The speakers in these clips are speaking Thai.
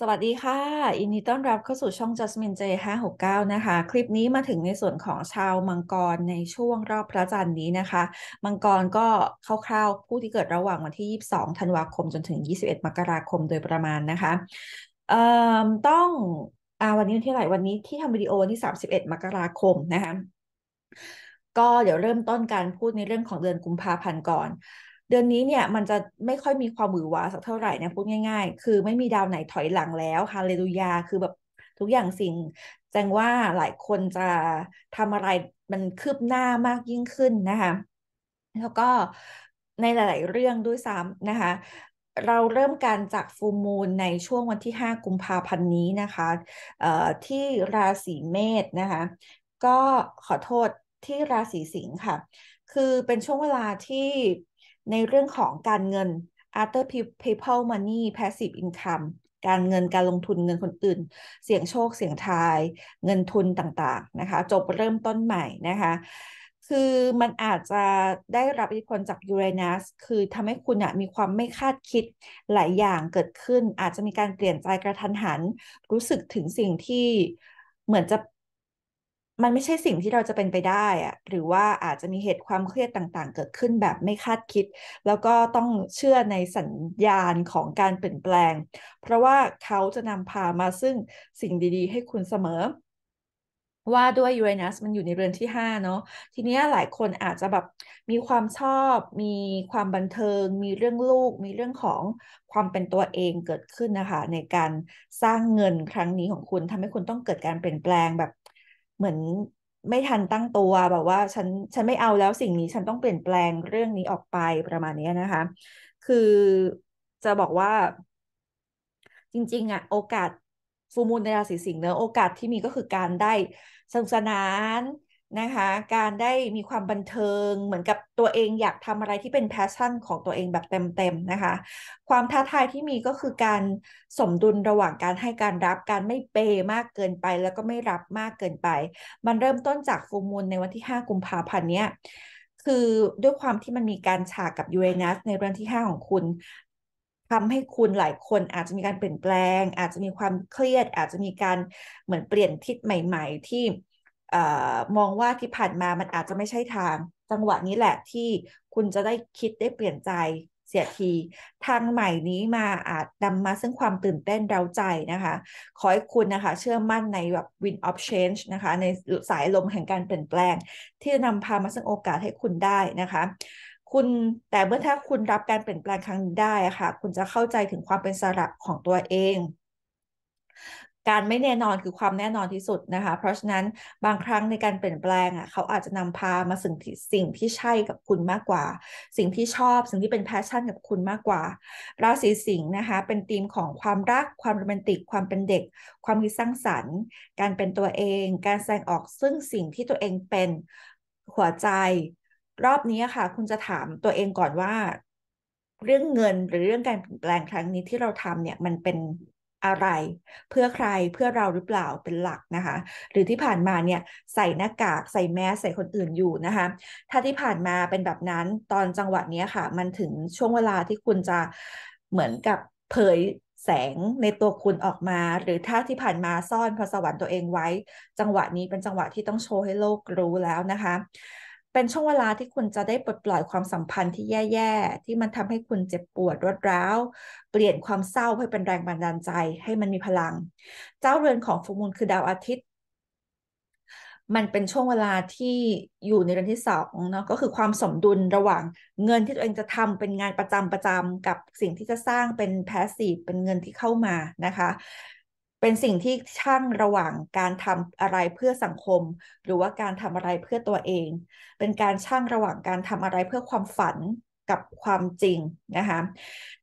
สวัสดีค่ะ อินดีต้อนรับเข้าสู่ช่อง Jasmine J 569นะคะ คลิปนี้มาถึงในส่วนของชาวมังกรในช่วงรอบพระจันทร์นี้นะคะ มังกรก็คร่าวๆผู้ที่เกิดระหว่างวันที่ 22 ธันวาคมจนถึง 21 มกราคมโดยประมาณนะคะ เอ่อต้องอ่าวันนี้วันที่ไหนวันนี้ที่ทำวิดีโอวันที่ 31 มกราคมนะคะ ก็เดี๋ยวเริ่มต้นการพูดในเรื่องของเดือนกุมภาพันธ์ก่อนเดือนนี้เนี่ย มันจะไม่ค่อยมีความหวือหวาสักเท่าไหร่นะพูดง่ายๆ คือไม่มีดาวไหนถอยหลังแล้วฮาเลลูยาคือแบบทุกอย่างสิ่งแจ้งว่าหลายคนจะทำอะไรมันคืบหน้ามากยิ่งขึ้นนะคะแล้วก็ในหลาย ๆเรื่องด้วยซ้ำนะคะ เราเริ่มการจากฟูมูลในช่วงวันที่5กุมภาพันธ์นี้นะคะ ที่ราศีเมษนะคะ ก็ขอโทษที่ราศีสิงค์ค่ะ คือเป็นช่วงเวลาที่ในเรื่องของการเงิน after people money passive income การเงินการลงทุนเงินคนอื่น เสี่ยงโชคเสี่ยงทายเงินทุนต่าง ๆ นะคะ จบเริ่มต้นใหม่นะคะ คือมันอาจจะได้รับอิทธิพลจากยูเรนัสคือทำให้คุณมีความไม่คาดคิดหลายอย่างเกิดขึ้นอาจจะมีการเปลี่ยนใจกระทันหันรู้สึกถึงสิ่งที่เหมือนจะมันไม่ใช่สิ่งที่เราจะเป็นไปได้อะ หรือว่าอาจจะมีเหตุความเครียดต่าง ๆ เกิดขึ้นแบบไม่คาดคิด แล้วก็ต้องเชื่อในสัญญาณของการเปลี่ยนแปลง เพราะว่าเขาจะนำพามาซึ่งสิ่งดี ๆ ให้คุณเสมอ ว่าด้วยยูเรนัสมันอยู่ในเรือนที่ 5 เนาะ ทีนี้หลายคนอาจจะแบบมีความชอบ มีความบันเทิง มีเรื่องลูก มีเรื่องของความเป็นตัวเองเกิดขึ้นนะคะ ในการสร้างเงินครั้งนี้ของคุณทำให้คุณต้องเกิดการเปลี่ยนแปลงแบบเหมือนไม่ทันตั้งตัว แบบว่า ฉันฉันไม่เอาแล้วสิ่งนี้ฉันต้องเปลี่ยนแปลงเรื่องนี้ออกไปประมาณนี้นะคะ คือจะบอกว่าจริง ๆอะโอกาสฟูมูลในราศีสิงห์เนอะโอกาสที่มีก็คือการได้สนุกสนานนะคะการได้มีความบันเทิงเหมือนกับตัวเองอยากทำอะไรที่เป็นแพชชั่นของตัวเองแบบเต็ม ๆ นะคะ ความท้าทายที่มีก็คือการสมดุลระหว่างการให้การรับการไม่เปมากเกินไป แล้วก็ไม่รับมากเกินไป มันเริ่มต้นจากฟูมูลในวันที่ 5กุมภาพันธ์เนี้ยคือด้วยความที่มันมีการฉากกับยูเรนัสในเรื่องที่ 5 ของคุณทำให้คุณหลายคนอาจจะมีการเปลี่ยนแปลง อาจจะมีความเครียด อาจจะมีการเหมือนเปลี่ยนทิศใหม่ ๆที่มองว่าที่ผ่านมามันอาจจะไม่ใช่ทาง จังหวะนี้แหละที่คุณจะได้คิดได้เปลี่ยนใจเสียที ทางใหม่นี้มาอาจนำมาซึ่งความตื่นเต้นเร้าใจนะคะขอให้คุณนะคะเชื่อมั่นในแบบ wind of change นะคะในสายลมแห่งการเปลี่ยนแปลง ที่นำพามาซึ่งโอกาสให้คุณได้นะคะคุณแต่เมื่อถ้าคุณรับการเปลี่ยนแปลงครั้งนี้ได้ค่ะคุณจะเข้าใจถึงความเป็นสระของตัวเองการไม่แน่นอนคือความแน่นอนที่สุดนะคะ เพราะฉะนั้นบางครั้งในการเปลี่ยนแปลงอ่ะเขาอาจจะนำพามาสิ่งที่สิ่งที่ใช่กับคุณมากกว่า สิ่งที่ชอบสิ่งที่เป็นแพชชั่นกับคุณมากกว่าราศีสิงห์นะคะ เป็นธีมของความรัก ความโรแมนติกความเป็นเด็ก ความคิดสร้างสรรค์ การเป็นตัวเอง การแสดงออกซึ่งสิ่งที่ตัวเองเป็นหัวใจ รอบนี้ค่ะ คุณจะถามตัวเองก่อนว่า เรื่องเงินหรือเรื่องการเปลี่ยนแปลงครั้งนี้ที่เราทำเนี่ยมันเป็นอะไรเพื่อใครเพื่อเราหรือเปล่าเป็นหลักนะคะ หรือที่ผ่านมาเนี่ยใส่หน้ากากใส่แมสใส่คนอื่นอยู่นะคะถ้าที่ผ่านมาเป็นแบบนั้นตอนจังหวะนี้ค่ะ มันถึงช่วงเวลาที่คุณจะเหมือนกับเผยแสงในตัวคุณออกมา หรือถ้าที่ผ่านมาซ่อนพระสวรรค์ตัวเองไว้ จังหวะนี้เป็นจังหวะที่ต้องโชว์ให้โลกรู้แล้วนะคะเป็นช่วงเวลาที่คุณจะได้ปลดปล่อยความสัมพันธ์ที่แย่ๆที่มันทำให้คุณเจ็บปวดรวดร้าวเปลี่ยนความเศร้าให้เป็นแรงบันดาลใจ ให้มันมีพลัง เจ้าเรือนของฟูมูลคือดาวอาทิตย์ มันเป็นช่วงเวลาที่อยู่ในเรือนที่สองเนาะก็คือความสมดุลระหว่าง เงินที่ตัวเองจะทำเป็นงานประจำประจำกับสิ่งที่จะสร้างเป็นแพสซีฟเป็นเงินที่เข้ามานะคะเป็นสิ่งที่ช่างระหว่างการทำอะไรเพื่อสังคม หรือว่าการทำอะไรเพื่อตัวเอง เป็นการช่างระหว่างการทำอะไรเพื่อความฝันกับความจริง นะคะ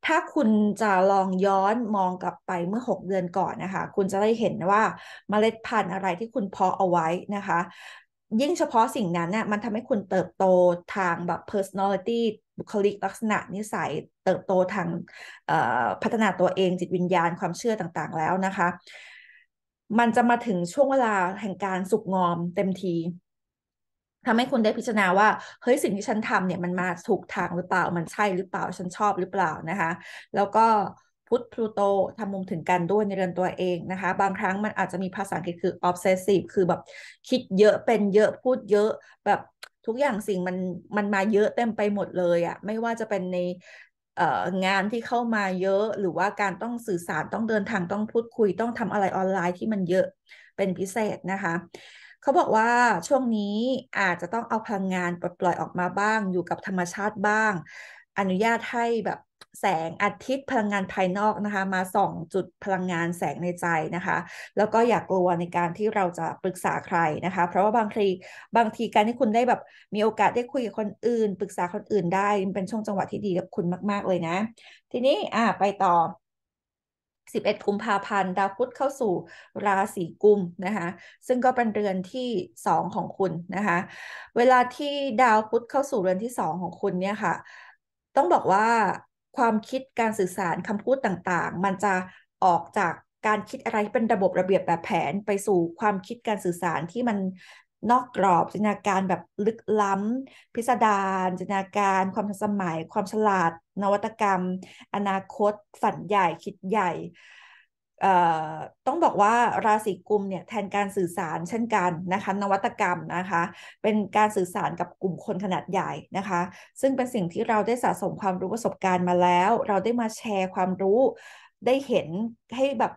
ถ้าคุณจะลองย้อนมองกลับไปเมื่อ 6 เดือนก่อนนะคะคุณจะได้เห็นว่าเมล็ดพันธุ์อะไรที่คุณเพาะเอาไว้นะคะยิ่งเฉพาะสิ่งนั้นน่ยมันทำให้คุณเติบโตทางแบบ personality บุคลิกลักษณะนิสัยเติบโตทางพัฒนาตัวเอง จิตวิญญาณความเชื่อต่างๆแล้วนะคะ มันจะมาถึงช่วงเวลาแห่งการสุกงอมเต็มที ทำให้คุณได้พิจารณาว่า เฮ้ยสิ่งที่ฉันทำเนี่ย มันมาถูกทางหรือเปล่ามันใช่หรือเปล่า ฉันชอบหรือเปล่านะคะ แล้วก็พุทธพลูโตทำมุมถึงกันด้วยในเรือนตัวเองนะคะ บางครั้งมันอาจจะมีภาษาอังกฤษคือ obsessive คือแบบคิดเยอะเป็นเยอะพูดเยอะแบบทุกอย่างสิ่งมันมันมาเยอะเต็มไปหมดเลยอะไม่ว่าจะเป็นในงานที่เข้ามาเยอะหรือว่าการต้องสื่อสารต้องเดินทางต้องพูดคุยต้องทำอะไรออนไลน์ที่มันเยอะเป็นพิเศษนะคะเขาบอกว่าช่วงนี้อาจจะต้องเอาพลังงานปลปล่อยออกมาบ้าง อยู่กับธรรมชาติบ้าง อนุญาตให้แบบแสงอาทิตย์พลังงานภายนอกนะคะมาส่อง จุดพลังงานแสงในใจนะคะแล้วก็อย่ากกลัว ในการที่เราจะปรึกษาใครนะคะ เพราะว่าบางทีบางทีการที่คุณได้แบบมีโอกาสได้คุยกับคนอื่น ปรึกษาคนอื่นได้เป็นช่วงจังหวะที่ดีกับคุณมาก ๆ เลยนะ ทีนี้อ่าไปต่อ 11กุมภาพันธ์ดาวพุธเข้าสู่ราศีกุมนะคะซึ่งก็เป็นเรือนที่2ของคุณนะคะเวลาที่ดาวพุธเข้าสู่เรือนที่2ของคุณเนี่ยค่ะต้องบอกว่าความคิดการสื่อสารคำพูดต่างๆ มันจะออกจากการคิดอะไรเป็นระบบระเบียบแบบแผนไปสู่ความคิดการสื่อสารที่มันนอกกรอบจินตนาการแบบลึกล้ำพิสดารจินตนาการความทันสมัย ความฉลาด นวัตกรรม อนาคต ฝันใหญ่คิดใหญ่ต้องบอกว่าราศีกุมเนี่ยแทนการสื่อสารเช่นกันนะคะนวัตกรรมนะคะเป็นการสื่อสารกับกลุ่มคนขนาดใหญ่นะคะ ซึ่งเป็นสิ่งที่เราได้สะสมความรู้ประสบการณ์มาแล้ว เราได้มาแชร์ความรู้ได้เห็นให้แบบ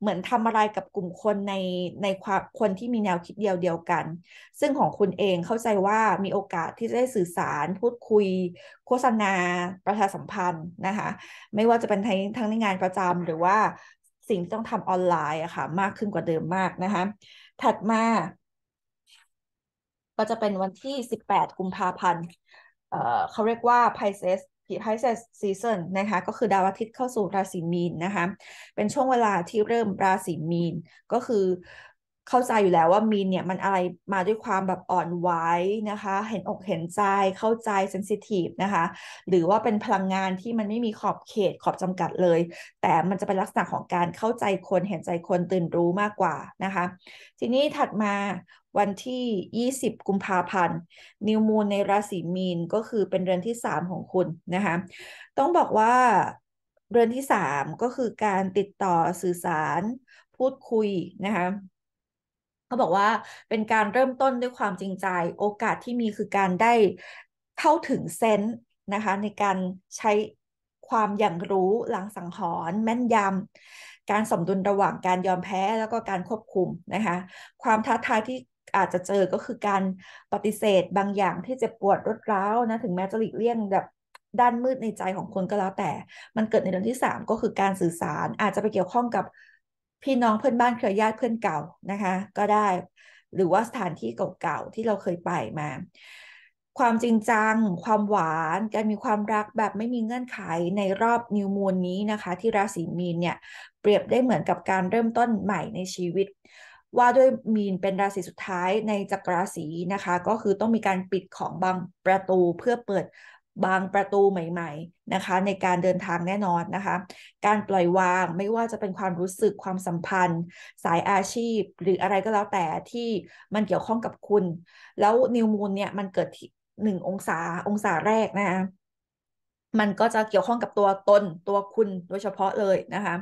เหมือนทำอะไรกับกลุ่มคนในในความคนที่มีแนวคิดเดียวเดียวกัน ซึ่งของคุณเองเข้าใจว่ามีโอกาสที่จะได้สื่อสาร พูดคุย โฆษณา ประชาสัมพันธ์นะคะไม่ว่าจะเป็นทั้งทั้งในงานประจำหรือว่าสิ่งที่ต้องทำออนไลน์อะค่ะ มากขึ้นกว่าเดิมมากนะคะถัดมา ก็จะเป็นวันที่ 18 กุมภาพันธ์ เขาเรียกว่า Pisces Pisces season นะคะ ก็คือดาวอาทิตย์เข้าสู่ราศีมีนนะคะเป็นช่วงเวลาที่เริ่มราศีมีน ก็คือเข้าใจอยู่แล้วว่ามีนเนี่ยมันอะไรมาด้วยความแบบอ่อนไหวนะคะ เห็นอกเห็นใจเข้าใจเซนซิทีฟนะคะ หรือว่าเป็นพลังงานที่มันไม่มีขอบเขตขอบจำกัดเลย แต่มันจะเป็นลักษณะของการเข้าใจคนเห็นใจคนตื่นรู้มากกว่านะคะ ทีนี้ถัดมาวันที่ 20 กุมภาพันธ์ นิวมูลในราศีมีนก็คือเป็นเรือนที่ 3 ของคุณนะคะ ต้องบอกว่าเรือนที่3ก็คือการติดต่อสื่อสารพูดคุยนะคะเขาบอกว่าเป็นการเริ่มต้นด้วยความจริงใจโอกาสที่มีคือการได้เข้าถึงเซนส์นะคะในการใช้ความอย่างรู้หลังสังหรณ์แม่นยำการสมดุลระหว่างการยอมแพ้แล้วก็การควบคุมนะคะความท้าทายที่อาจจะเจอก็คือการปฏิเสธบางอย่างที่เจ็บปวดรดร้าวนะถึงแม้จะหลีกเลี่ยงแบบด้านมืดในใจของคนก็แล้วแต่ มันเกิดในเดือนที่3ก็คือการสื่อสารอาจจะไปเกี่ยวข้องกับพี่น้องเพื่อนบ้านเครือญาติเพื่อนเก่านะคะก็ได้หรือว่าสถานที่เก่าๆ ที่เราเคยไปมา ความจริงจังความหวานการมีความรักแบบไม่มีเงื่อนไขในรอบนิวมูลนี้นะคะ ที่ราศีมีนเนี่ยเปรียบได้เหมือนกับการเริ่มต้นใหม่ในชีวิต ว่าด้วยมีนเป็นราศีสุดท้ายในจักรราศีนะคะก็คือต้องมีการปิดของบางประตูเพื่อเปิดบางประตูใหม่ ๆนะคะ ในการเดินทางแน่นอนนะคะ การปล่อยวางไม่ว่าจะเป็นความรู้สึกความสัมพันธ์ สายอาชีพ หรืออะไรก็แล้วแต่ที่มันเกี่ยวข้องกับคุณ แล้วนิวมูลเนี่ยมันเกิดหนึ่งองศาองศาแรกนะคะมันก็จะเกี่ยวข้องกับตัวตนตัวคุณโดยเฉพาะเลยนะคะ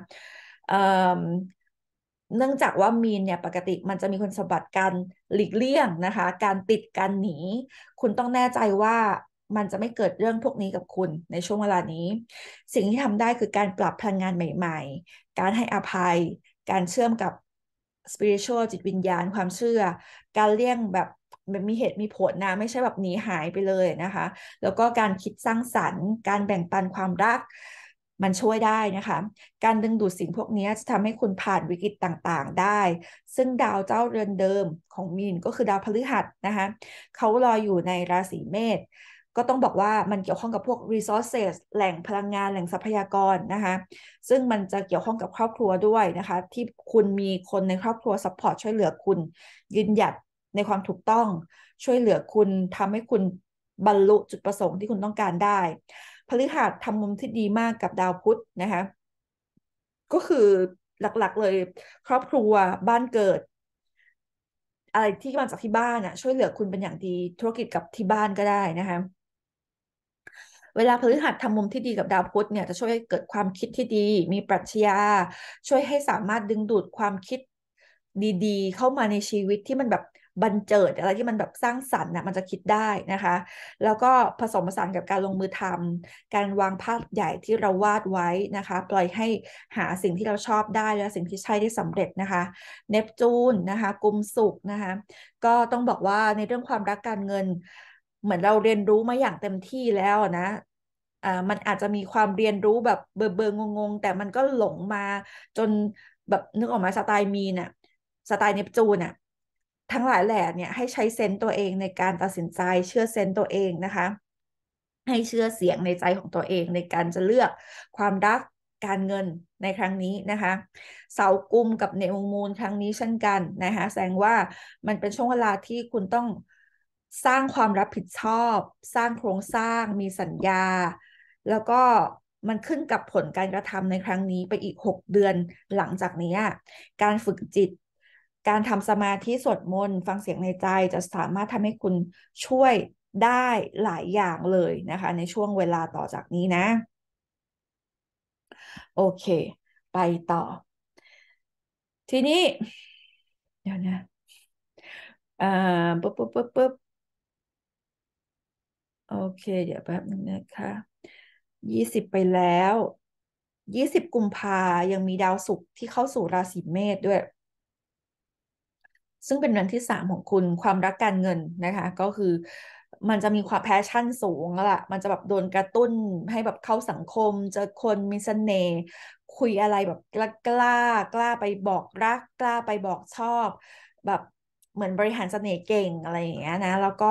เนื่องจากว่ามีนเนี่ยปกติมันจะมีคนสมบัติการหลีกเลี่ยงนะคะ การติดการหนี คุณต้องแน่ใจว่ามันจะไม่เกิดเรื่องพวกนี้กับคุณในช่วงเวลานี้ สิ่งที่ทำได้คือการปรับพลังงานใหม่ๆ การให้อภัย การเชื่อมกับสปิริตชัลจิตวิญญาณความเชื่อ การเลี่ยงแบบมันมีเหตุมีผลนะ ไม่ใช่แบบหนีหายไปเลยนะคะ แล้วก็การคิดสร้างสรรค์ การแบ่งปันความรักมันช่วยได้นะคะ การดึงดูดสิ่งพวกนี้จะทำให้คุณผ่านวิกฤตต่างๆ ได้ ซึ่งดาวเจ้าเรือนเดิมของมีนก็คือดาวพฤหัสนะคะ เขารออยู่ในราศีเมษก็ต้องบอกว่ามันเกี่ยวข้องกับพวก resources แหล่งพลังงานแหล่งทรัพยากรนะคะ ซึ่งมันจะเกี่ยวข้องกับครอบครัวด้วยนะคะ ที่คุณมีคนในครอบครัว support ช่วยเหลือคุณ ยืนหยัดในความถูกต้อง ช่วยเหลือคุณ ทำให้คุณบรรลุจุดประสงค์ที่คุณต้องการได้พฤหัสทำมุมที่ดีมากกับดาวพุธนะคะก็คือหลักๆเลย ครอบครัวบ้านเกิด อะไรที่มาจากที่บ้านอะช่วยเหลือคุณเป็นอย่างดีธุรกิจกับที่บ้านก็ได้นะคะเวลาพฤหัสทำมุมที่ดีกับดาวพุธเนี่ยจะช่วยเกิดความคิดที่ดีมีปรัชญาช่วยให้สามารถดึงดูดความคิดดี ๆ เข้ามาในชีวิตที่มันแบบบันเจิดอะไรที่มันแบบสร้างสรรค์นะมันจะคิดได้นะคะ แล้วก็ผสมผสานกับการลงมือทำ การวางภาพใหญ่ที่เราวาดไว้นะคะ ปล่อยให้หาสิ่งที่เราชอบได้และสิ่งที่ใช่ได้สำเร็จนะคะเนปจูนนะคะกุมสุขนะคะก็ต้องบอกว่าในเรื่องความรักการเงินเหมือนเราเรียนรู้มาอย่างเต็มที่แล้วนะ อ่ามันอาจจะมีความเรียนรู้แบบเบอร์เบอร์งงๆ แต่มันก็หลงมาจนแบบนึกออกมาสไตล์มีน่ะสไตล์เนปจูนะ่ะ ทั้งหลายแหล่เนี่ยให้ใช้เซนต์ตัวเองในการตัดสินใจเชื่อเซนต์ตัวเองนะคะ ให้เชื่อเสียงในใจของตัวเองในการจะเลือกความรักการเงินในครั้งนี้นะคะ เสากุมกับเนวมูลครั้งนี้เช่นกันนะคะ แสดงว่ามันเป็นช่วงเวลาที่คุณต้องสร้างความรับผิดชอบ สร้างโครงสร้างมีสัญญา แล้วก็มันขึ้นกับผลการกระทำในครั้งนี้ไปอีก 6 เดือนหลังจากนี้ การฝึกจิตการทำสมาธิสวดมนต์ฟังเสียงในใจจะสามารถทำให้คุณช่วยได้หลายอย่างเลยนะคะ ในช่วงเวลาต่อจากนี้นะ โอเค ไปต่อ ทีนี้ เดี๋ยวนะอ่าปุ๊บปุ๊บปุ๊บ๊บโอเคเดี๋ยวแป๊บนึงนะคะ ยี่สิบไปแล้ว ยี่สิบกุมภายังมีดาวศุกร์ที่เข้าสู่ราศีเมษด้วย ซึ่งเป็นวันที่สามของคุณความรักการเงินนะคะก็คือมันจะมีความแพชชั่นสูงแล้วล่ะมันจะแบบโดนกระตุ้นให้แบบเข้าสังคมเจอคนมีเสน่ห์ คุยอะไรแบบกล้ากล้ากล้าไปบอกรักกล้าไปบอกชอบ แบบเหมือนบริหารเสน่ห์เก่งอะไรอย่างเงี้ยนะแล้วก็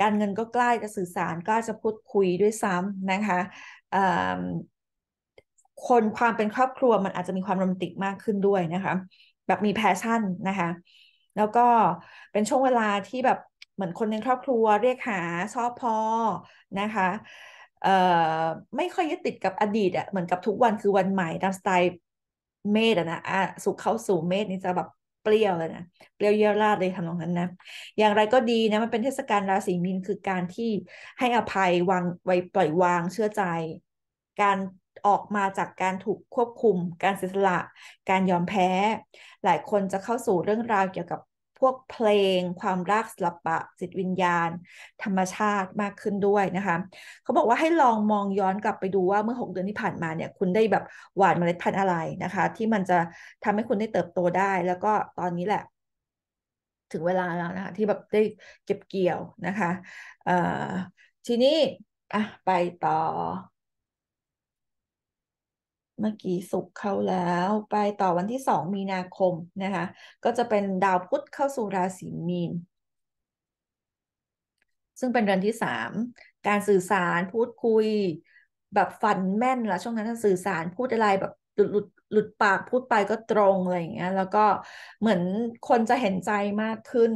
การเงินก็กล้าจะสื่อสารกล้าจะพูดคุยด้วยซ้ำนะคะคนความเป็นครอบครัวมันอาจจะมีความโรแมนติกมากขึ้นด้วยนะคะแบบมีแพชชั่นนะคะ แล้วก็เป็นช่วงเวลาที่แบบเหมือนคนในครอบครัวเรียกหาชอบพอนะคะไม่ค่อยยึดติดกับอดีตอะเหมือนกับทุกวันคือวันใหม่ตามสไตล์เมดอะนะอะสุขเข้าสู่เมดนี่จะแบบเปรี้ยวเลยนะเปรี้ยวเยี่ยวราดเลย ทำตรงนั้นนะ อย่างไรก็ดี นะ มันเป็นเทศกาลราศีมีนคือการที่ให้อภัยวางไว้ปล่อยวางเชื่อใจ การออกมาจากการถูกควบคุม การเสียสละ การยอมแพ้ หลายคนจะเข้าสู่เรื่องราวเกี่ยวกับพวกเพลงความรักศิลปะจิตวิญญาณ ธรรมชาติมากขึ้นด้วยนะคะ เขาบอกว่าให้ลองมองย้อนกลับไปดูว่าเมื่อ 6 เดือนที่ผ่านมาเนี่ย คุณได้แบบหวานเมล็ดพันธุ์อะไรนะคะ ที่มันจะทำให้คุณได้เติบโตได้ แล้วก็ตอนนี้แหละถึงเวลาแล้วนะคะ ที่แบบได้เก็บเกี่ยวนะคะทีนี้อ่ะ ไปต่อเมื่อกี้สุกเข้าแล้วไปต่อวันที่สองมีนาคมนะคะก็จะเป็นดาวพุธเข้าสู่ราศีมีนซึ่งเป็นเดือนที่สามการสื่อสารพูดคุยแบบฟันแม่นละช่วงนั้นสื่อสารพูดอะไรแบบหลุดหลุดหลุดปากพูดไปก็ตรงอะไรอย่างเงี้ยแล้วก็เหมือนคนจะเห็นใจมากขึ้น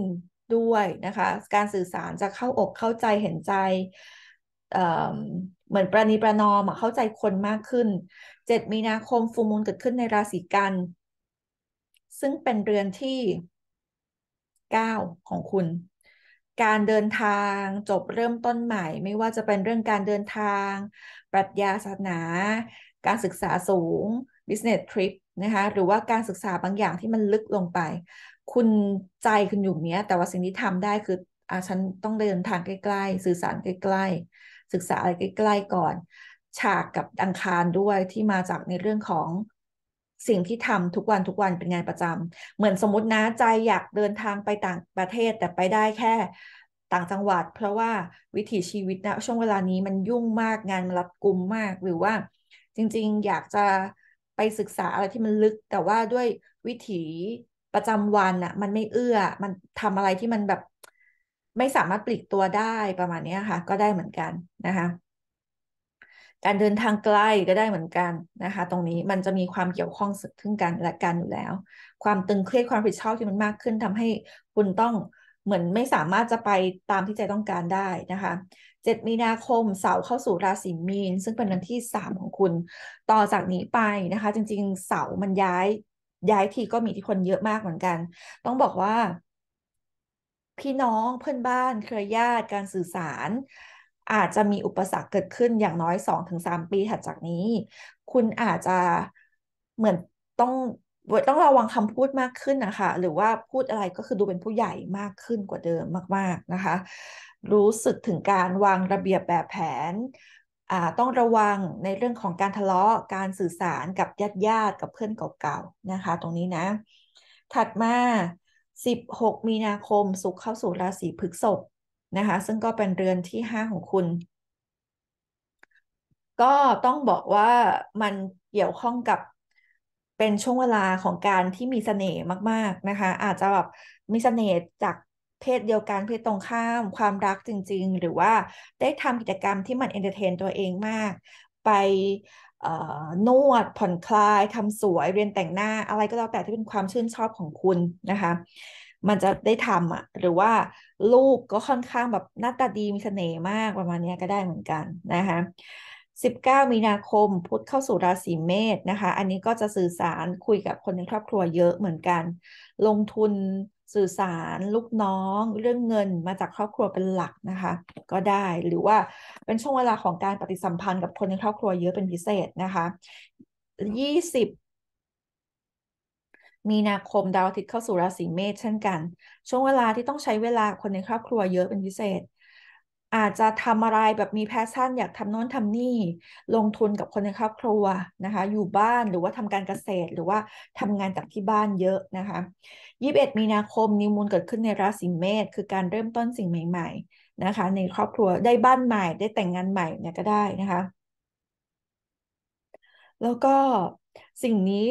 ด้วยนะคะการสื่อสารจะเข้าอกเข้าใจเห็นใจเหมือนประนีประนอมเข้าใจคนมากขึ้นเจ็ดมีนาคมฟูมูลเกิดขึ้นในราศีกัน ซึ่งเป็นเรือนที่เก้าของคุณ การเดินทางจบเริ่มต้นใหม่ไม่ว่าจะเป็นเรื่องการเดินทาง ปรัชญาศาสนา การศึกษาสูง business trip นะคะหรือว่าการศึกษาบางอย่างที่มันลึกลงไป คุณใจคุณอยู่เนี้ยแต่ว่าสิ่งที่ทำได้คือ อาฉันต้องเดินทางใกล้ๆ สื่อสารใกล้ศึกษาอะไรใกล้ๆก่อน ฉากกับอังคารด้วยที่มาจากในเรื่องของ สิ่งที่ทำทุกวันทุกวันเป็นงานประจำ เหมือนสมมตินะใจอยากเดินทางไปต่างประเทศ แต่ไปได้แค่ต่างจังหวัดเพราะว่าวิถีชีวิตนะช่วงเวลานี้มันยุ่งมากงานมันรัดกุมมาก หรือว่าจริงๆ อยากจะไปศึกษาอะไรที่มันลึก แต่ว่าด้วยวิถีประจำวันอะ่ะมันไม่เอื้อมันทำอะไรที่มันแบบไม่สามารถปลีกตัวได้ประมาณนี้ค่ะก็ได้เหมือนกันนะคะ การเดินทางไกลก็ได้เหมือนกันนะคะ ตรงนี้มันจะมีความเกี่ยวข้องซึ่งกันและกันอยู่แล้วความตึงเครียดความผิดชอบที่มันมากขึ้น ทำให้คุณต้องเหมือนไม่สามารถจะไปตามที่ใจต้องการได้นะคะ7มีนาคมเสาเข้าสู่ราศีมีนซึ่งเป็นวันที่3ของคุณต่อจากนี้ไปนะคะจริงๆ เสามันย้ายย้ายทีก็มีที่คนเยอะมากเหมือนกัน ต้องบอกว่าพี่น้องเพื่อนบ้าน เครือญาติการสื่อสาร อาจจะมีอุปสรรคเกิดขึ้นอย่างน้อยสองถึงสามปีถัดจากนี้ คุณอาจจะเหมือนต้องต้องระวังคำพูดมากขึ้นนะคะ หรือว่าพูดอะไรก็คือดูเป็นผู้ใหญ่มากขึ้นกว่าเดิมมากๆนะคะรู้สึกถึงการวางระเบียบแบบแผนต้องระวังในเรื่องของการทะเลาะการสื่อสารกับญาติญาติกับเพื่อนเก่าๆนะคะตรงนี้นะ ถัดมา16 มีนาคมสุขเข้าสู่ราศีพฤษภนะคะ ซึ่งก็เป็นเรือนที่ 5 ของคุณ ก็ต้องบอกว่ามันเกี่ยวข้องกับเป็นช่วงเวลาของการที่มีเสน่ห์มากๆนะคะ อาจจะแบบมีเสน่ห์จากเพศเดียวกันเพศตรงข้ามความรักจริง ๆ หรือว่าได้ทำกิจกรรมที่มัน เอนเตอร์เทนตัวเองมาก ไปนวดผ่อนคลายทำสวยเรียนแต่งหน้าอะไรก็แล้วแต่ที่เป็นความชื่นชอบของคุณนะคะมันจะได้ทำอ่ะหรือว่าลูกก็ค่อนข้างแบบหน้าตาดีมีเสน่ห์มาก ประมาณนี้ก็ได้เหมือนกันนะคะ19 มีนาคมพุธเข้าสู่ราศีเมษนะคะอันนี้ก็จะสื่อสารคุยกับคนในครอบครัวเยอะเหมือนกัน ลงทุนสื่อสารลูกน้อง เรื่องเงินมาจากครอบครัวเป็นหลักนะคะก็ได้หรือว่าเป็นช่วงเวลาของการปฏิสัมพันธ์กับคนในครอบครัวเยอะเป็นพิเศษนะคะยี่สิบมีนาคมดาวอาทิตย์เข้าสู่ราศีเมษเช่นกัน ช่วงเวลาที่ต้องใช้เวลาคนในครอบครัวเยอะเป็นพิเศษอาจจะทำอะไรแบบมีแพชชั่นอยากทำโน้นทำนี่ลงทุนกับคนในครอบครัวนะคะอยู่บ้านหรือว่าทำการเกษตรหรือว่าทำงานจากที่บ้านเยอะนะคะ21มีนาคมนิวมูลเกิดขึ้นในราศีเมษคือการเริ่มต้นสิ่งใหม่ๆนะคะในครอบครัวได้บ้านใหม่ได้แต่งงานใหม่เนี่ยก็ได้นะคะ แล้วก็สิ่งนี้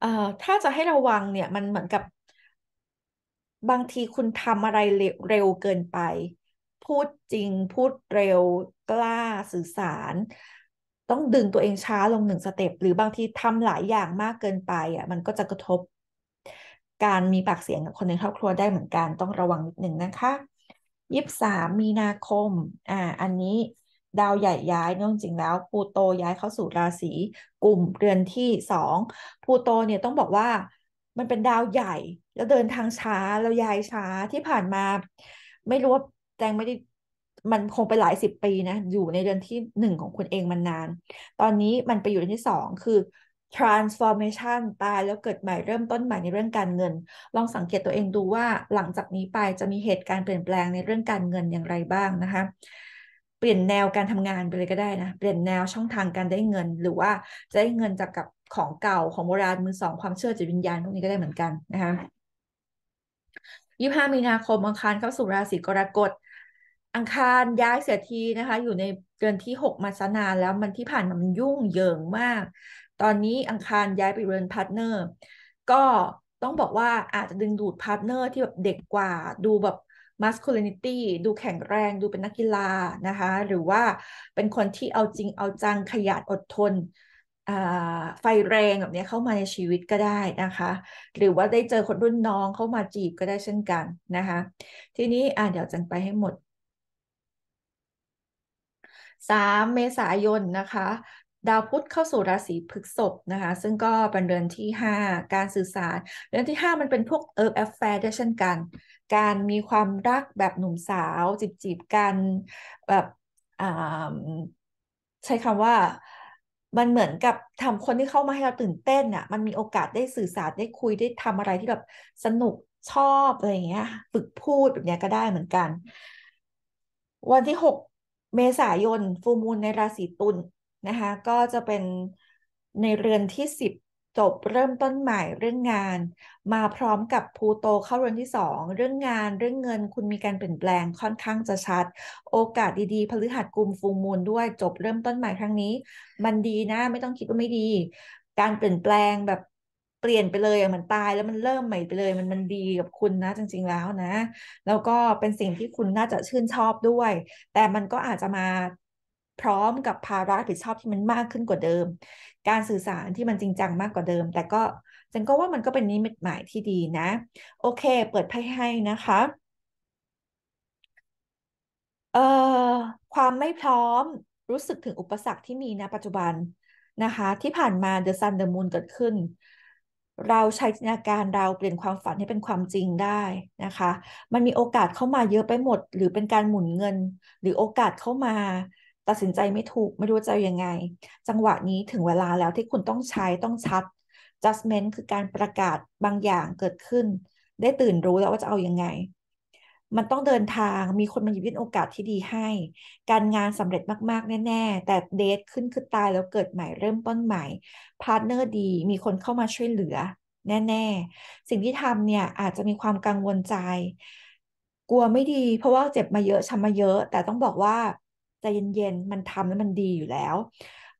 เอ่อถ้าจะให้ระวังเนี่ยมันเหมือนกับบางทีคุณทำอะไรเร็วเกินไป พูดจริง พูดเร็วกล้าสื่อสาร ต้องดึงตัวเองช้าลงหนึ่งสเต็ปหรือบางทีทำหลายอย่างมากเกินไปอ่ะมันก็จะกระทบ การมีปากเสียงกับคนในครอบครัวได้เหมือนกันต้องระวังนิดหนึ่งนะคะยี่สามมีนาคมอ่าอันนี้ดาวใหญ่ย้ายเนื่องจริงแล้วพูโตย้ายเข้าสู่ราศีกลุ่มเรือนที่สองพูโตเนี่ยต้องบอกว่ามันเป็นดาวใหญ่ แล้ว เดินทางช้าแล้วย้ายช้าที่ผ่านมา ไม่ รู้ว่าแตงไม่ได้มันคงไปหลายสิบ ปี นะ อยู่ใน เดือนที่หนึ่งของ คุณ เองมันนาน ตอนนี้มันไปอยู่เดือนที่สอง คือ transformation ตายแล้วเกิด ใหม่เริ่มต้นใหม่ในเรื่องการเงิน ลองสังเกตตัวเองดูว่าหลังจากนี้ไปจะมีเหตุการณ์เปลี่ยนแปลงในเรื่องการเงินอย่างไรบ้างนะคะ เปลี่ยนแนวการทำงานไปเลยก็ได้นะเปลี่ยนแนวช่องทางการได้เงิน หรือว่าจะได้เงินจากกับของเก่าของโบราณมือสองความเชื่อจิตวิญญาณพวกนี้ก็ได้เหมือนกัน นะคะยี่ห้ามีนาคม อังคารเข้าสู่ราศีกรกฎอังคารย้ายเสียทีนะคะ อยู่ในเดือนที่หกมาซะนานแล้วมันที่ผ่านมามันยุ่งเหยิงมาก ตอนนี้อังคารย้ายไปเรือนพาร์ทเนอร์ ก็ต้องบอกว่าอาจจะดึงดูดพาร์ทเนอร์ที่แบบเด็กกว่าดูแบบมัสคูลินิตี้ดูแข็งแรง ดูเป็นนักกีฬานะคะหรือว่าเป็นคนที่เอาจริงเอาจังขยันอดทนไฟแรงแบบนี้เข้ามาในชีวิตก็ได้นะคะ หรือว่าได้เจอคนรุ่นน้องเข้ามาจีบก็ได้เช่นกันนะคะทีนี้อ่านเดี๋ยวจันไปให้หมด 3 เมษายน นะคะ ดาวพุธเข้าสู่ราศีพฤษภนะคะ ซึ่งก็เป็นเดือนที่ 5 การสื่อสารเดือนที่ 5 มันเป็นพวกเอิร์ฟแอฟแฟร์ด้เช่นกัน การมีความรักแบบหนุ่มสาวจีบจีบกันแบบ ใช้คำว่ามันเหมือนกับทำคนที่เข้ามาให้เราตื่นเต้นอะ่ะมันมีโอกาสได้สื่อสารได้คุยได้ทำอะไรที่แบบสนุกชอบอะไรอย่างเงี้ย ฝึกพูดแบบเนี้ยก็ได้เหมือนกัน วันที่หกเมษายนฟูมูลในราศีตุลนนะคะก็จะเป็นในเรือนที่สิบจบเริ่มต้นใหม่เรื่องงาน มาพร้อมกับภูโตเข้าเรือนที่2เรื่องงานเรื่องเงินคุณมีการเปลี่ยนแปลงค่อนข้างจะชัด โอกาสดีๆพฤหัสกุมฟูมูลด้วย จบเริ่มต้นใหม่ครั้งนี้ มันดีนะไม่ต้องคิดว่าไม่ดี การเปลี่ยนแปลงแบบเปลี่ยนไปเลยมันตายแล้วมันเริ่มใหม่ไปเลย มันมันดีกับคุณนะ จริง ๆแล้วนะ แล้วก็เป็นสิ่งที่คุณน่าจะชื่นชอบด้วย แต่มันก็อาจจะมาพร้อมกับภาระผิดชอบที่มันมากขึ้นกว่าเดิม การสื่อสารที่มันจริงจังมากกว่าเดิม แต่ก็จังก็ว่ามันก็เป็นนิมิตหมายที่ดีนะ โอเค เปิดไพ่ให้นะคะ เอ่อ ความไม่พร้อมรู้สึกถึงอุปสรรคที่มีนะปัจจุบันนะคะ ที่ผ่านมา The Sun The Moon เกิดขึ้น เราใช้จินตนาการเราเปลี่ยนความฝันให้เป็นความจริงได้นะคะ มันมีโอกาสเข้ามาเยอะไปหมด หรือเป็นการหมุนเงิน หรือโอกาสเข้ามาตัดสินใจไม่ถูกไม่รู้จะยังไง จังหวะนี้ถึงเวลาแล้วที่คุณต้องใช้ต้องชัด judgment คือการประกาศบางอย่างเกิดขึ้น ได้ตื่นรู้แล้วว่าจะเอาอยัางไง มันต้องเดินทางมีคนมาหยิบยื่นโอกาสที่ดีให้ การงานสำเร็จมากๆ แน่ ๆ แต่เดทขึ้นคือตายแล้วเกิดใหม่เริ่มต้นใหม่พาร์ทเนอร์ดีมีคนเข้ามาช่วยเหลือ แน่ ๆ สิ่งที่ทำเนี่ยอาจจะมีความกังวลใจ กลัวไม่ดีเพราะว่าเจ็บมาเยอะช้ำมาเยอะ แต่ต้องบอกว่าใจเย็นๆ มันทำแล้วมันดีอยู่แล้ว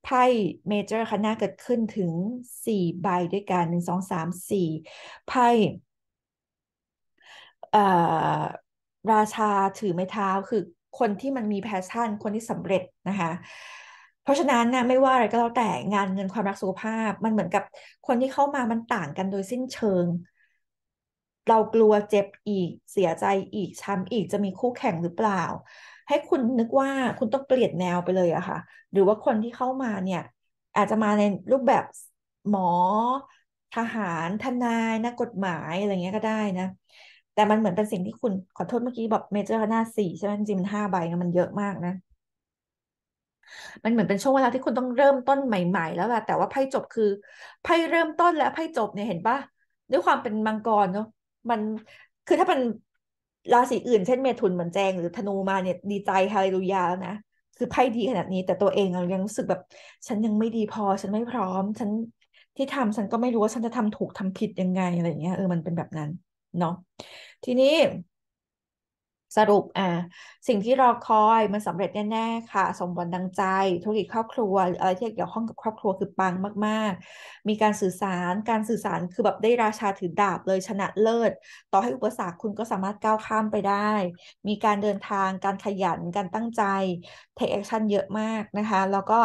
ไพ่เมเจอร์คณะเกิดขึ้นถึงสี่ใบด้วยกันหนึ่งสองสามสี่ไพ่ราชาถือไม้เท้าคือคนที่มันมีแพชชั่น คนที่สำเร็จนะคะเพราะฉะนั้นนะไม่ว่าอะไรก็แล้วแต่งานเงินความรักสุขภาพมันเหมือนกับคนที่เข้ามามันต่างกันโดยสิ้นเชิง เรากลัวเจ็บอีกเสียใจอีกช้ำอีกจะมีคู่แข่งหรือเปล่าให้คุณนึกว่าคุณต้องเปลี่ยนแนวไปเลยอะค่ะ หรือว่าคนที่เข้ามาเนี่ย อาจจะมาในรูปแบบหมอ ทหารทนายนักกฎหมายอะไรเงี้ยก็ได้นะแต่มันเหมือนเป็นสิ่งที่คุณขอโทษเมื่อกี้บอกเมเจอร์หน้าสี่ใช่ไหมจริงมันห้าใบมันเยอะมากนะมันเหมือนเป็นช่วงเวลาที่คุณต้องเริ่มต้นใหม่ๆ แล้วแหละแต่ว่าไพ่จบคือไพ่เริ่มต้นและไพ่จบเนี่ยเห็นปะด้วยความเป็นมังกรเนาะมันคือถ้าเป็นราศีอื่นเช่นเมถุนเหมือนแจงหรือธนูมาเนี่ย ดีใจฮาเลลูยาแล้วนะ คือไพ่ดีขนาดนี้ แต่ตัวเองเรายังรู้สึกแบบ ฉันยังไม่ดีพอฉันไม่พร้อม ฉันที่ทำฉันก็ไม่รู้ว่าฉันจะทำถูกทำผิดยังไงอะไรเงี้ยเออมันเป็นแบบนั้นเนาะทีนี้สรุปอ่าสิ่งที่รอคอย มันสำเร็จแน่ ๆ ค่ะ สมหวังดังใจธุรกิจครอบครัวอะไรที่เกี่ยวข้องกับครอบครัว คือปังมาก ๆ มีการสื่อสารการสื่อสารคือแบบได้ราชาถือดาบเลยชนะเลิศ ต่อให้อุปสรรคคุณก็สามารถก้าวข้ามไปได้ มีการเดินทางการขยันการตั้งใจเทคแอคชั่นเยอะมากนะคะแล้วก็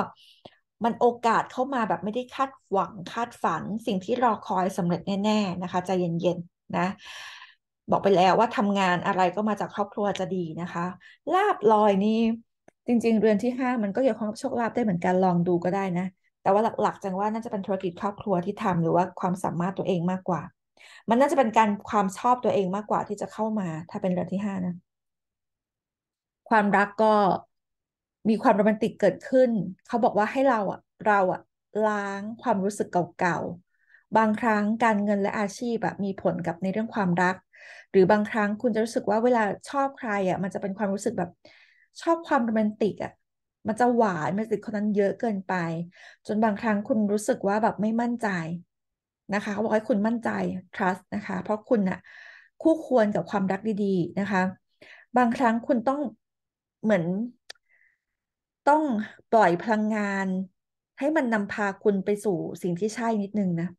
มันโอกาสเข้ามาแบบไม่ได้คาดหวังคาดฝันสิ่งที่รอคอยสำเร็จแน่ ๆนะคะใจเย็นๆนะบอกไปแล้วว่าทำงานอะไรก็มาจากครอบครัวจะดีนะคะลาบลอยนี่จริง ๆ เรือนที่ห้ามันก็เกี่ยวข้องกับโชคลาภได้เหมือนกันลองดูก็ได้นะ แต่ว่าหลักๆจังว่าน่าจะเป็นธุรกิจครอบครัวที่ทำหรือว่าความสามารถตัวเองมากกว่า มันน่าจะเป็นการความชอบตัวเองมากกว่าที่จะเข้ามา ถ้าเป็นเรือนที่ห้านะ ความรักก็มีความโรแมนติกเกิดขึ้นเขาบอกว่าให้เราอ่ะเราอ่ะล้างความรู้สึกเก่าๆบางครั้งการเงินและอาชีพมีผลกับในเรื่องความรักหรือบางครั้งคุณจะรู้สึกว่าเวลาชอบใครอะ่ะ มันจะเป็นความรู้สึกแบบชอบความโรแมนติกอะ่ะมันจะหวานมันติดคนนั้นเยอะเกินไป จนบางครั้งคุณรู้สึกว่าแบบไม่มั่นใจนะคะเขาบอกให้คุณมั่นใจ trust นะคะเพราะคุณอะ่ะคู่ควรกับความรักดี ๆนะคะ บางครั้งคุณต้องเหมือน ต้องปล่อยพลังงาน ให้มันนำพาคุณไปสู่สิ่งที่ใช่นิดนึงนะ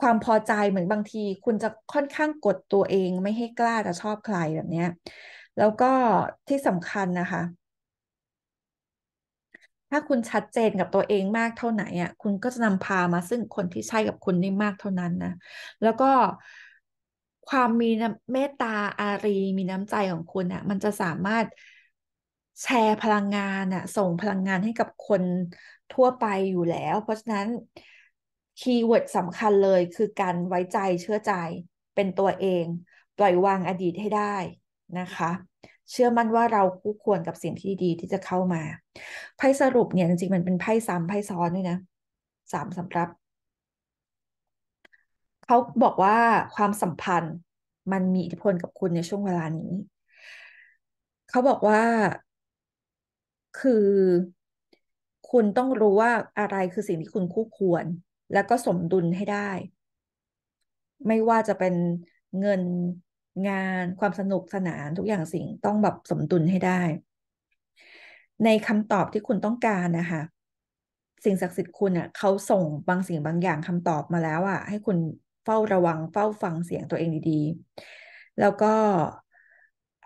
ความพอใจเหมือนบางทีคุณจะค่อนข้างกดตัวเองไม่ให้กล้าจะชอบใครแบบเนี้ยแล้วก็ที่สำคัญนะคะ ถ้าคุณชัดเจนกับตัวเองมากเท่าไหร่อ่ะคุณก็จะนำพามาซึ่งคนที่ใช่กับคุณได้มากเท่านั้นนะแล้วก็ความมีเมตตาอารีมีน้ำใจของคุณอ่ะมันจะสามารถแชร์พลังงานอ่ะ ส่งพลังงานให้กับคนทั่วไปอยู่แล้ว เพราะฉะนั้นคีย์เวิร์ดสำคัญเลยคือการไว้ใจเชื่อใจเป็นตัวเอง ปล่อยวางอดีตให้ได้นะคะ เชื่อมั่นว่าเราคู่ควรกับสิ่งที่ดีที่จะเข้ามาไพ่สรุปเนี่ยจริงๆมันเป็นไพ่ซ้ำไพ่ซ้อนด้วยนะสามสำรับเขาบอกว่าความสัมพันธ์ มันมีอิทธิพลกับคุณในช่วงเวลานี้เขาบอกว่าคือคุณต้องรู้ว่าอะไรคือสิ่งที่คุณคู่ควรแล้วก็สมดุลให้ได้ ไม่ว่าจะเป็นเงินงานความสนุกสนานทุกอย่างสิ่งต้องแบบสมดุลให้ได้ ในคำตอบที่คุณต้องการนะคะสิ่งศักดิ์สิทธิ์คุณอ่ะเขาส่งบางสิ่งบางอย่างคำตอบมาแล้วอ่ะให้คุณเฝ้าระวังเฝ้าฟังเสียงตัวเองดีๆ แล้วก็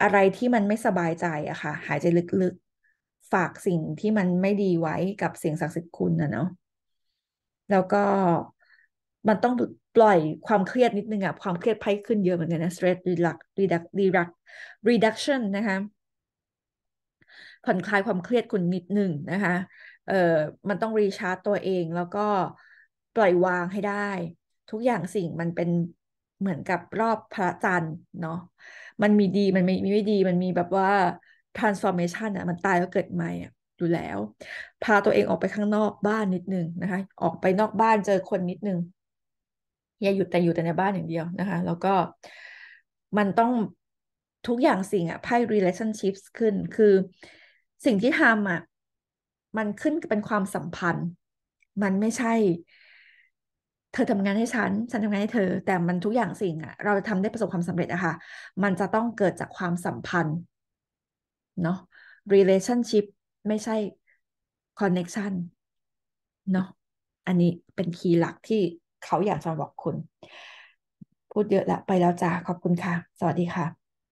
อะไรที่มันไม่สบายใจอะค่ะ หายใจลึกๆฝากสิ่งที่มันไม่ดีไว้กับสิ่งศักดิ์สิทธิ์คุณนะเนาะแล้วก็มันต้องปล่อยความเครียดนิดนึงอะความเครียดไพ่ขึ้นเยอะเหมือนกันนะ stress reduct reduct reduct reduction นะคะผ่อนคลายความเครียดคุณนิดหนึ่งนะคะเอ่อมันต้องรีชาร์จตัวเอง แล้วก็ปล่อยวางให้ได้ ทุกอย่างสิ่งมันเป็นเหมือนกับรอบพระจันทร์เนาะมันมีดีมันไมีไม่ดีมันมีแบบว่า transformation อะมันตายแล้วเกิดใหม่อะอยู่แล้ว พาตัวเองออกไปข้างนอกบ้านนิดนึงนะคะ ออกไปนอกบ้านเจอคนนิดนึง อย่าหยุดแต่อยู่แต่ในบ้านอย่างเดียวนะคะ แล้วก็มันต้องทุกอย่างสิ่งอะไพ่ relationships ขึ้น คือสิ่งที่ทำอะมันขึ้นเป็นความสัมพันธ์ มันไม่ใช่ เธอทำงานให้ฉัน ฉันทำงานให้เธอ แต่มันทุกอย่างสิ่งอะเราทำได้ประสบความสำเร็จอะค่ะมันจะต้องเกิดจากความสัมพันธ์เนาะ relationship ไม่ใช่คอนเน็กชันเนาะอันนี้เป็นคีย์หลักที่เขาอยากจะบอกคุณ พูดเยอะละไปแล้วจ้าขอบคุณค่ะ สวัสดีค่ะ